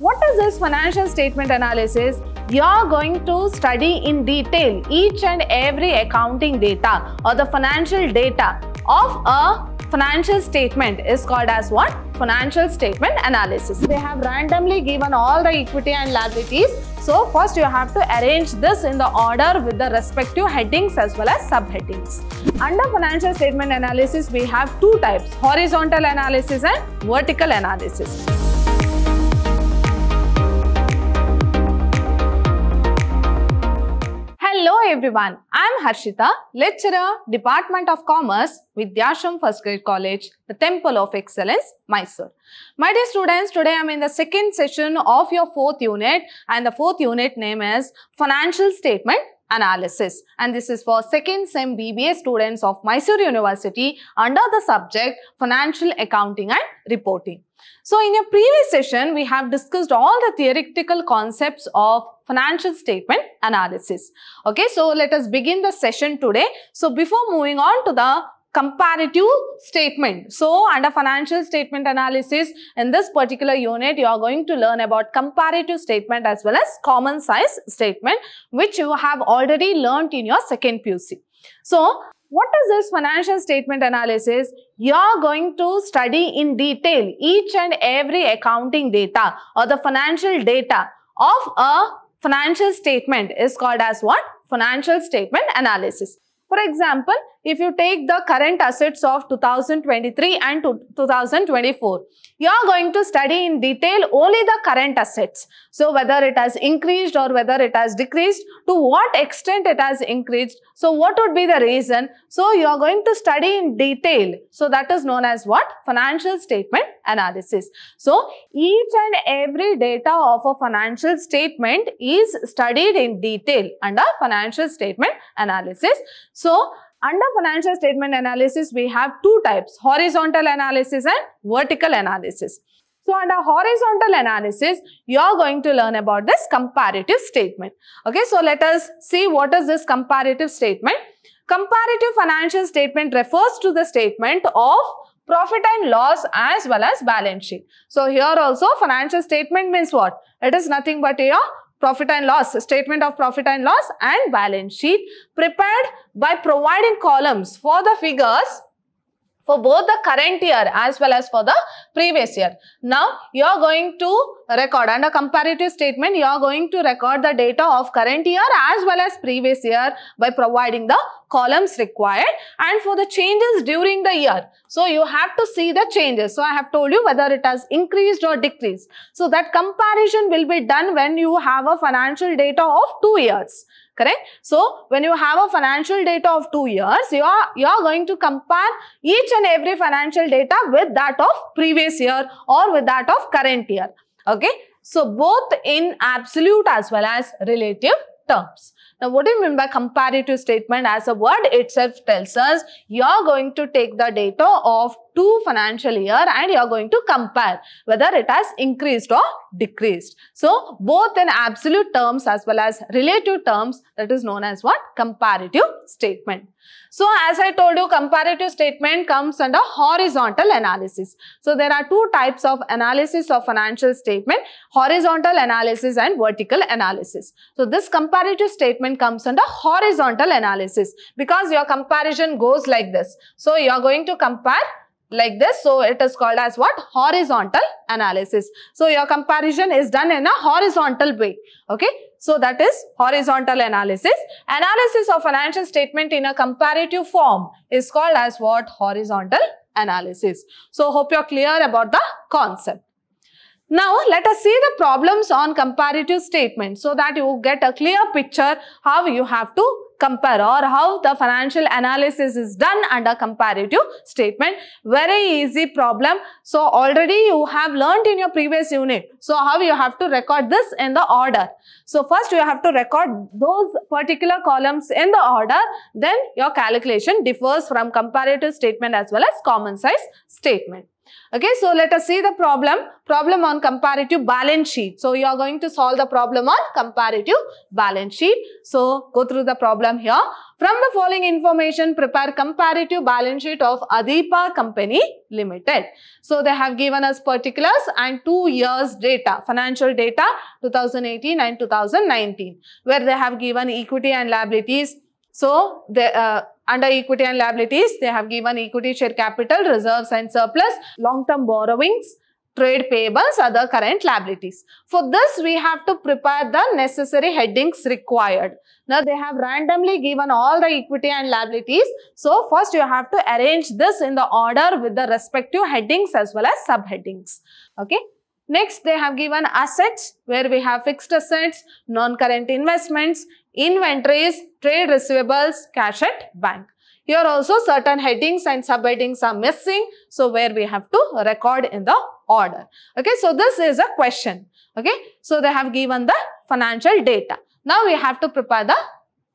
What is this financial statement analysis? You're going to study in detail each and every accounting data or the financial data of a financial statement is called as what? Financial statement analysis. They have randomly given all the equity and liabilities. So first you have to arrange this in the order with the respective headings as well as subheadings. Under financial statement analysis, we have two types, horizontal analysis and vertical analysis. Hello everyone, I am Harshita, lecturer, Department of Commerce, Vidyashram First Grade College, the Temple of Excellence, Mysore. My dear students, today I am in the second session of your fourth unit and the fourth unit name is Financial Statement Analysis and this is for second SEM BBA students of Mysore University under the subject Financial Accounting and Reporting. So in your previous session, we have discussed all the theoretical concepts of financial statement analysis. Okay, so let us begin the session today. So before moving on to the comparative statement. So under financial statement analysis, in this particular unit, you are going to learn about comparative statement as well as common size statement, which you have already learnt in your second PUC. So what is this financial statement analysis? You're going to study in detail each and every accounting data or the financial data of a financial statement is called as what? Financial statement analysis. For example, if you take the current assets of 2023 and 2024, you are going to study in detail only the current assets. So, whether it has increased or whether it has decreased, to what extent it has increased, so what would be the reason? So, you are going to study in detail. So, that is known as what? Financial statement analysis. So each and every data of a financial statement is studied in detail under financial statement analysis. So under financial statement analysis, we have two types, horizontal analysis and vertical analysis. So under horizontal analysis, you are going to learn about this comparative statement. Okay, so let us see what is this comparative statement. Comparative financial statement refers to the statement of profit and loss as well as balance sheet. So here also financial statement means what? It is nothing but a profit and loss, statement of profit and loss and balance sheet prepared by providing columns for the figures for both the current year as well as for the previous year. Now you are going to record under comparative statement you are going to record the data of current year as well as previous year by providing the columns required and for the changes during the year. So you have to see the changes. So I have told you whether it has increased or decreased. So that comparison will be done when you have a financial data of two years correct? So, when you have a financial data of two years, you are, you are going to compare each and every financial data with that of previous year or with that of current year, okay? So, both in absolute as well as relative terms. Now, what do you mean by comparative statement? As a word itself tells us, you're going to take the data of two financial year and you're going to compare whether it has increased or decreased. So, both in absolute terms as well as relative terms, that is known as what? Comparative statement. So, as I told you, comparative statement comes under horizontal analysis. So, there are two types of analysis of financial statement, horizontal analysis and vertical analysis. So, this comparative statement comes under horizontal analysis because your comparison goes like this. So, you are going to compare like this. So, it is called as what? Horizontal analysis. So, your comparison is done in a horizontal way. Okay. So that is horizontal analysis. Analysis of financial statement in a comparative form is called as what? Horizontal analysis. So hope you're clear about the concept. Now let us see the problems on comparative statement so that you get a clear picture how you have to compare or how the financial analysis is done under comparative statement. Very easy problem. So already you have learned in your previous unit. So how you have to record this in the order. So first you have to record those particular columns in the order. Then your calculation differs from comparative statement as well as common size statement. Okay, so let us see the problem, problem on comparative balance sheet. So you are going to solve the problem on comparative balance sheet. So go through the problem here. From the following information, prepare comparative balance sheet of Adipa Company Limited. So they have given us particulars and two years data, financial data 2018 and 2019, where they have given equity and liabilities. So the uh, under equity and liabilities, they have given equity share capital, reserves and surplus, long-term borrowings, trade payables, other current liabilities. For this, we have to prepare the necessary headings required. Now, they have randomly given all the equity and liabilities. So, first you have to arrange this in the order with the respective headings as well as subheadings. Okay. Next, they have given assets where we have fixed assets, non-current investments, inventories, trade receivables, cash at bank. Here also certain headings and subheadings are missing. So, where we have to record in the order. Okay, so this is a question. Okay, so they have given the financial data. Now, we have to prepare the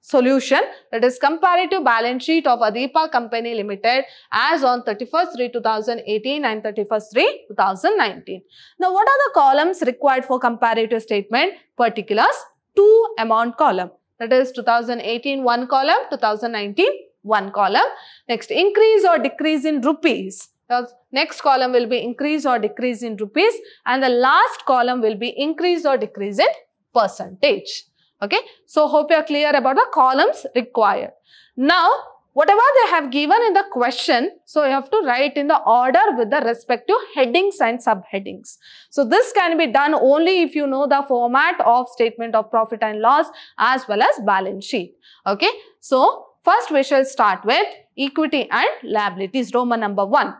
solution that is comparative balance sheet of Adipa Company Limited as on 31st 3 2018 and 31st 3 2019. Now, what are the columns required for comparative statement? Particulars, two amount column. That is 2018 one column, 2019 one column. Next, increase or decrease in rupees. The next column will be increase or decrease in rupees and the last column will be increase or decrease in percentage. Okay, so hope you are clear about the columns required. Now, Whatever they have given in the question, so you have to write in the order with the respective headings and subheadings. So this can be done only if you know the format of statement of profit and loss as well as balance sheet. Okay. So first we shall start with equity and liabilities, Roman number one.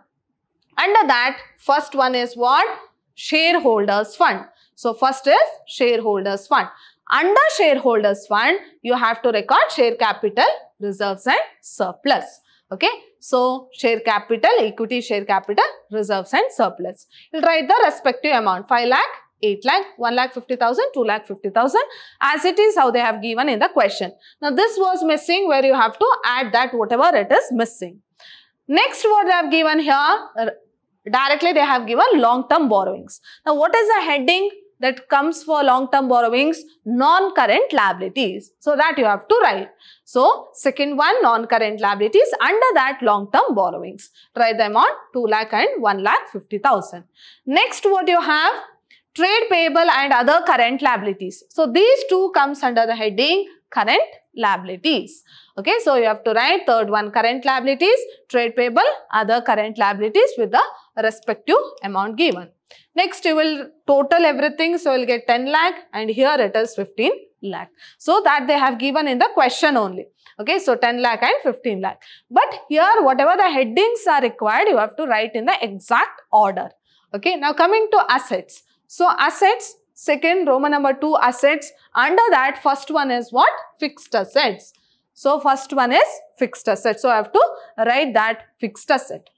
Under that, first one is what? Shareholders fund. So first is shareholders fund. Under shareholders fund, you have to record share capital, reserves and surplus. Okay. So, share capital, equity share capital, reserves and surplus. You will write the respective amount 5 lakh, 8 lakh, 1 lakh 50,000, 2 lakh 50,000 as it is how they have given in the question. Now, this was missing where you have to add that whatever it is missing. Next, what they have given here, uh, directly they have given long-term borrowings. Now, what is the heading? that comes for long-term borrowings, non-current liabilities. So that you have to write. So second one, non-current liabilities under that long-term borrowings. Write them on 2 lakh and 1 lakh 50,000. Next what you have, trade payable and other current liabilities. So these two comes under the heading current liabilities. Okay, so you have to write third one current liabilities, trade payable, other current liabilities with the respective amount given. Next, you will total everything. So, you'll get 10 lakh and here it is 15 lakh. So, that they have given in the question only. Okay, so 10 lakh and 15 lakh. But here, whatever the headings are required, you have to write in the exact order. Okay, now coming to assets. So, assets, second Roman number 2 assets. Under that, first one is what? Fixed assets. So, first one is fixed asset. So, I have to write that fixed asset.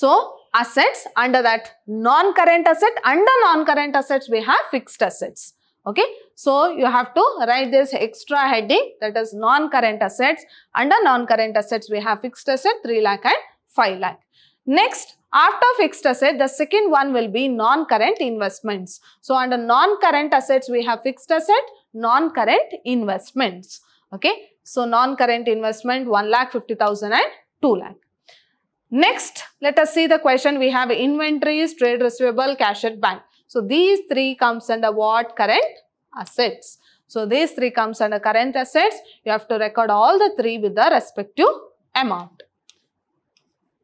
So assets under that non-current asset, under non-current assets we have fixed assets. Okay. So you have to write this extra heading that is non-current assets. Under non-current assets we have fixed asset 3 lakh and 5 lakh. Next, after fixed asset, the second one will be non-current investments. So under non-current assets, we have fixed asset, non-current investments. Okay. So non-current investment 1 lakh 50,000 and 2 lakh. Next, let us see the question we have inventories, trade receivable, cash at bank. So these three comes under what? Current assets. So these three comes under current assets. You have to record all the three with the respective amount.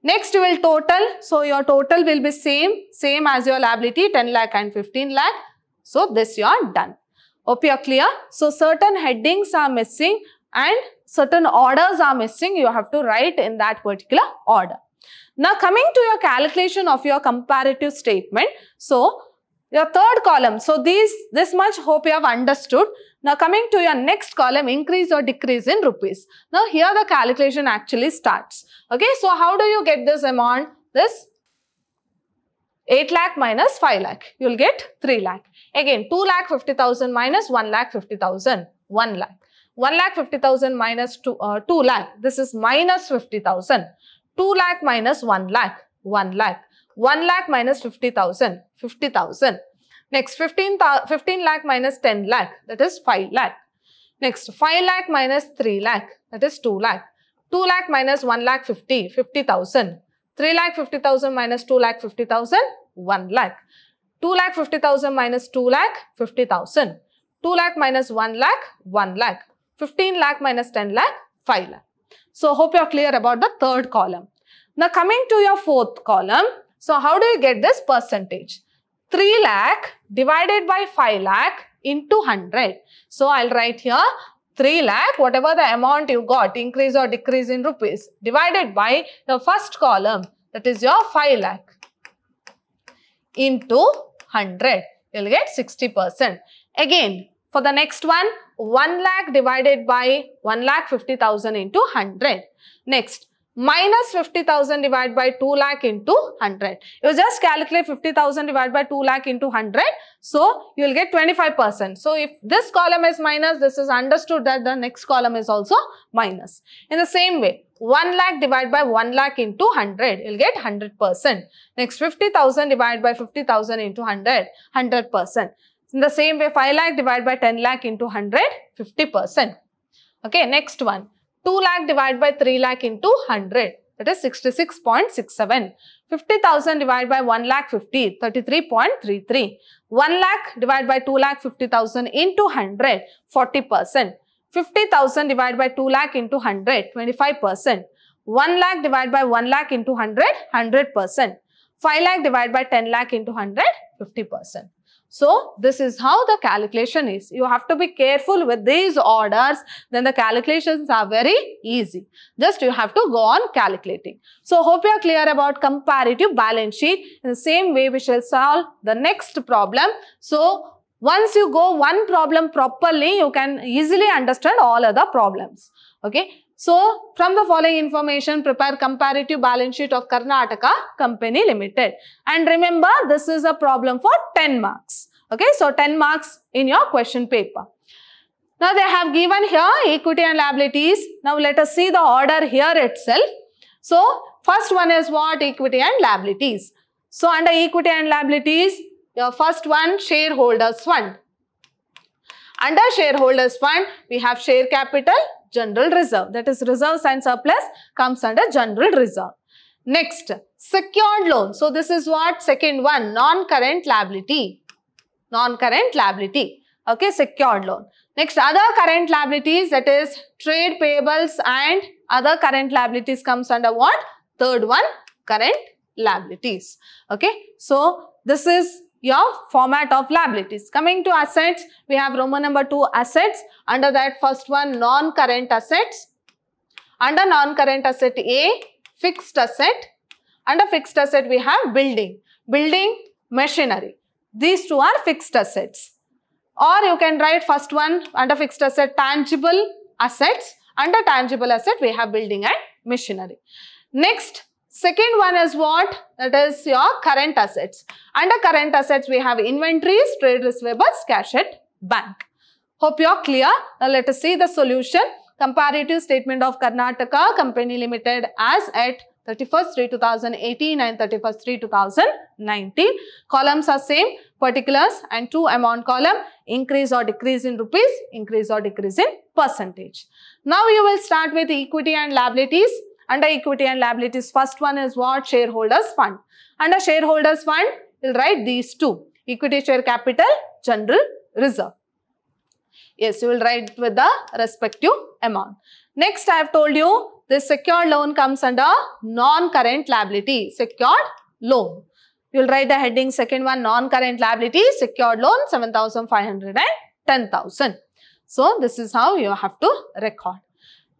Next you will total. So your total will be same, same as your liability 10 lakh and 15 lakh. So this you are done. Hope you are clear. So certain headings are missing and certain orders are missing. You have to write in that particular order. Now coming to your calculation of your comparative statement. So your third column. So these, this much hope you have understood. Now coming to your next column, increase or decrease in rupees. Now here the calculation actually starts. Okay, so how do you get this amount? This 8 lakh minus 5 lakh, you'll get 3 lakh. Again, 2 lakh 50,000 minus 1 lakh 50,000, 1 lakh. 1 lakh 50,000 minus 2, uh, 2 lakh, this is minus 50,000. 2 lakh minus 1 lakh, 1 lakh. 1 lakh minus 50,000, 50,000. Next, 15, 15 lakh minus 10 lakh, that is 5 lakh. Next, 5 lakh minus 3 lakh, that is 2 lakh. 2 lakh minus 1 lakh 50, 50,000. 3 lakh 50,000 minus 2 lakh 50,000, 1 lakh. 2 lakh 50,000 minus 2 lakh 50,000. 2 lakh minus 1 lakh, 1 lakh. 15 lakh minus 10 lakh, 5 lakh. So hope you are clear about the third column. Now coming to your fourth column, so how do you get this percentage? 3 lakh divided by 5 lakh into 100. So I'll write here 3 lakh, whatever the amount you got, increase or decrease in rupees, divided by the first column, that is your 5 lakh into 100. You'll get 60%. Again, for the next one, 1 lakh divided by 1 lakh 50,000 into 100. Next, minus 50,000 divided by 2 lakh into 100. You just calculate 50,000 divided by 2 lakh into 100. So, you will get 25%. So, if this column is minus, this is understood that the next column is also minus. In the same way, 1 lakh divided by 1 lakh into 100, you'll get 100%. Next, 50,000 divided by 50,000 into 100, 100%. In the same way, 5 lakh divided by 10 lakh into 100, 50%. Okay, next one. 2 lakh divided by 3 lakh into 100. That is 66.67. 50,000 divided by 1 lakh 50, 33.33. 1 lakh divided by 2 lakh 50,000 into 100, 40%. 50,000 divided by 2 lakh into 100, 25%. 1 lakh divided by 1 lakh into 100, 100%. 5 lakh divided by 10 lakh into 100, 50%. So, this is how the calculation is. You have to be careful with these orders. Then the calculations are very easy. Just you have to go on calculating. So, hope you are clear about comparative balance sheet. In the same way, we shall solve the next problem. So, once you go one problem properly, you can easily understand all other problems. Okay. So, from the following information, prepare comparative balance sheet of Karnataka Company Limited. And remember, this is a problem for 10 marks. Okay, so 10 marks in your question paper. Now, they have given here equity and liabilities. Now, let us see the order here itself. So, first one is what? Equity and liabilities. So, under equity and liabilities, your first one, shareholders fund. Under shareholders fund, we have share capital, general reserve. That is reserves and surplus comes under general reserve. Next, secured loan. So this is what second one, non-current liability. Non-current liability. Okay, secured loan. Next, other current liabilities that is trade payables and other current liabilities comes under what? Third one, current liabilities. Okay, so this is your format of liabilities. Coming to assets, we have Roman number 2 assets. Under that first one non-current assets. Under non-current asset A, fixed asset. Under fixed asset we have building. Building, machinery. These two are fixed assets. Or you can write first one under fixed asset tangible assets. Under tangible asset we have building and machinery. Next, Second one is what? That is your current assets. Under current assets, we have inventories, trade receivables, cash at bank. Hope you're clear. Now let us see the solution. Comparative statement of Karnataka Company Limited as at 31st 3 2018 and 31st 3 2019. Columns are same, particulars and two amount column, increase or decrease in rupees, increase or decrease in percentage. Now you will start with equity and liabilities. Under equity and liabilities, first one is what? Shareholders fund. Under shareholders fund, we'll write these two. Equity share capital, general reserve. Yes, you will write with the respective amount. Next, I have told you this secured loan comes under non-current liability, secured loan. You will write the heading second one non-current liability, secured loan 7,500 and 10,000. So, this is how you have to record.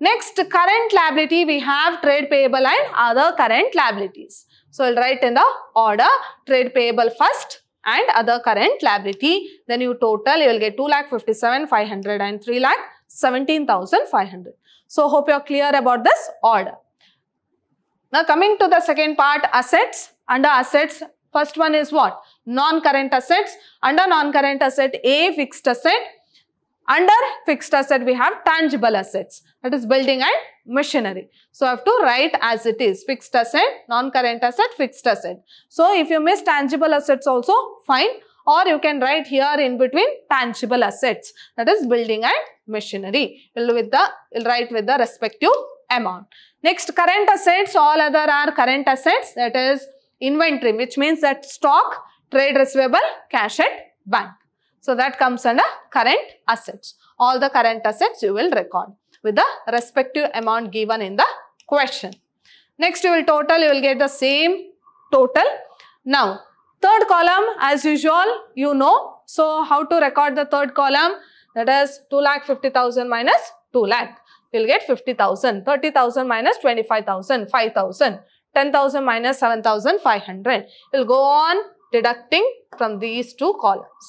Next, current liability, we have trade payable and other current liabilities. So, I'll write in the order trade payable first and other current liability. Then you total, you will get 2 lakh 57, and lakh 17,500. So, hope you are clear about this order. Now, coming to the second part, assets. Under assets, first one is what? Non-current assets. Under non-current asset, A, fixed asset. Under fixed asset, we have tangible assets, that is building and machinery. So, I have to write as it is, fixed asset, non-current asset, fixed asset. So, if you miss tangible assets also, fine. Or you can write here in between tangible assets, that is building and machinery. You'll, with the, will write with the respective amount. Next, current assets, all other are current assets, that is inventory, which means that stock, trade receivable, cash at bank. So that comes under current assets. All the current assets you will record with the respective amount given in the question. Next you will total, you will get the same total. Now third column as usual you know. So how to record the third column that is 2 lakh 50,000 minus 2 lakh. You will get 50,000, 30,000 minus 25,000, 5,000, 10,000 minus 7,500. You will go on deducting from these two columns.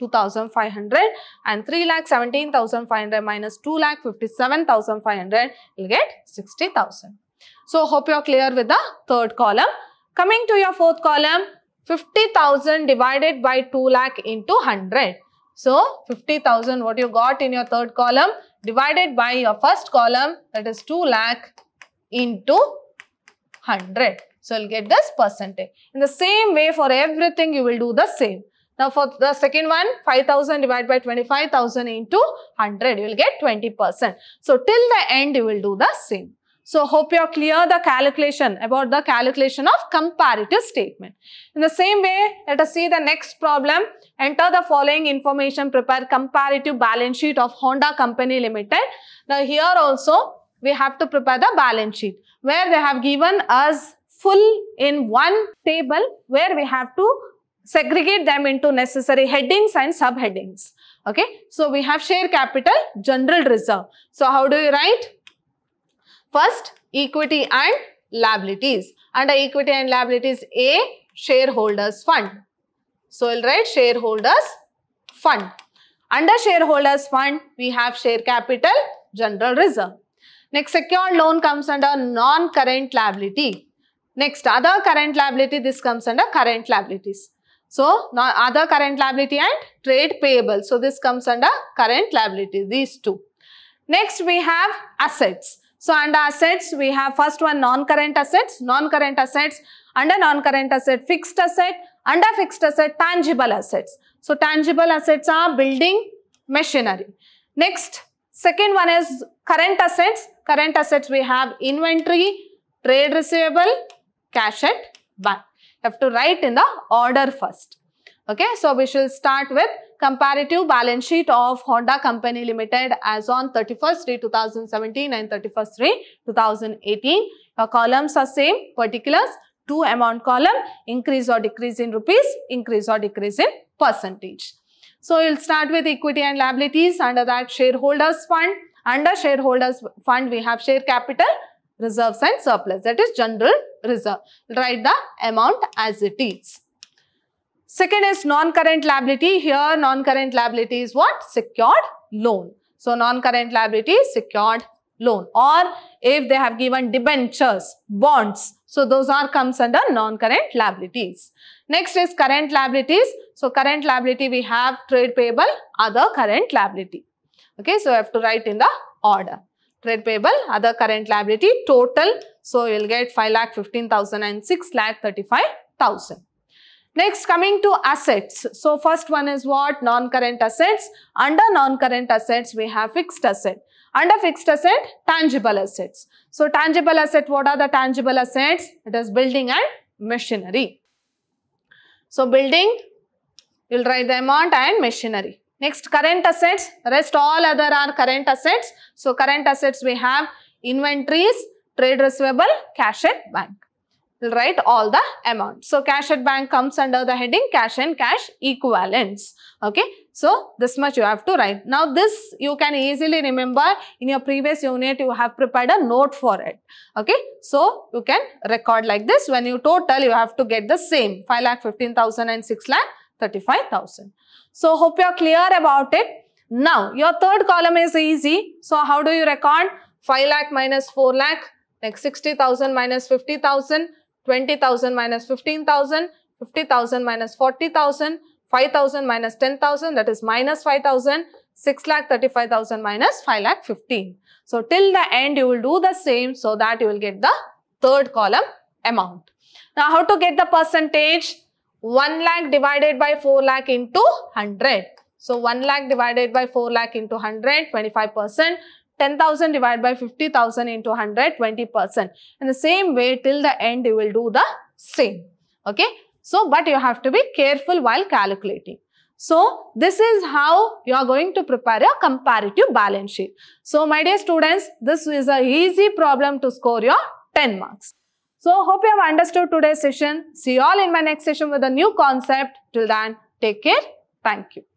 2500 and 3 lakh 17,500 minus 2 lakh 57,500 will get 60,000. So hope you are clear with the third column. Coming to your fourth column 50,000 divided by 2 lakh into 100. So 50,000 what you got in your third column divided by your first column that is 2 lakh into 100. So you'll get this percentage. In the same way for everything you will do the same. Now for the second one, 5000 divided by 25,000 into 100, you will get 20%. So till the end, you will do the same. So hope you are clear the calculation about the calculation of comparative statement. In the same way, let us see the next problem. Enter the following information, prepare comparative balance sheet of Honda Company Limited. Now here also, we have to prepare the balance sheet where they have given us full in one table where we have to segregate them into necessary headings and subheadings. Okay, so we have share capital, general reserve. So how do you write? First, equity and liabilities. Under equity and liabilities, A, shareholders fund. So we'll write shareholders fund. Under shareholders fund, we have share capital, general reserve. Next, secured loan comes under non-current liability. Next, other current liability, this comes under current liabilities. So, now other current liability and trade payable. So, this comes under current liability, these two. Next, we have assets. So, under assets, we have first one non-current assets, non-current assets, under non-current asset, fixed asset, under fixed asset, tangible assets. So, tangible assets are building machinery. Next, second one is current assets. Current assets, we have inventory, trade receivable, cash at bank. You have to write in the order first. Okay, so we shall start with comparative balance sheet of Honda Company Limited as on 31st day 2017 and 31st day 2018. Your columns are same, particulars, two amount column, increase or decrease in rupees, increase or decrease in percentage. So you'll start with equity and liabilities under that shareholders fund. Under shareholders fund, we have share capital reserves and surplus that is general reserve. Write the amount as it is. Second is non-current liability. Here non-current liability is what? Secured loan. So non-current liability secured loan or if they have given debentures, bonds. So those are comes under non-current liabilities. Next is current liabilities. So current liability we have trade payable, other current liability. Okay, so I have to write in the order trade payable, other current liability, total. So, you will get 5 lakh 15,000 and 6 lakh 35,000. Next, coming to assets. So, first one is what? Non-current assets. Under non-current assets, we have fixed asset. Under fixed asset, tangible assets. So, tangible asset, what are the tangible assets? It is building and machinery. So, building, you will write the amount and machinery. Next, current assets. Rest all other are current assets. So, current assets we have inventories, trade receivable, cash at bank. We'll write all the amount. So, cash at bank comes under the heading cash and cash equivalents. Okay. So, this much you have to write. Now, this you can easily remember. In your previous unit, you have prepared a note for it. Okay. So, you can record like this. When you total, you have to get the same 5 lakh fifteen thousand and six and 6 lakh 35,000. So, hope you are clear about it. Now, your third column is easy. So, how do you record? 5 lakh minus 4 lakh, like 60,000 minus 50,000, 20,000 minus 15,000, 50,000 minus 40,000, 5,000 minus 10,000, that is minus 5,000, 6 lakh 35,000 minus 5 lakh 15. So, till the end you will do the same so that you will get the third column amount. Now, how to get the percentage? 1 lakh divided by 4 lakh into 100. So 1 lakh divided by 4 lakh into 100, 25%. 10,000 divided by 50,000 into 100, 20%. In the same way, till the end, you will do the same. Okay. So, but you have to be careful while calculating. So, this is how you are going to prepare your comparative balance sheet. So, my dear students, this is a easy problem to score your 10 marks. So hope you have understood today's session. See you all in my next session with a new concept. Till then, take care. Thank you.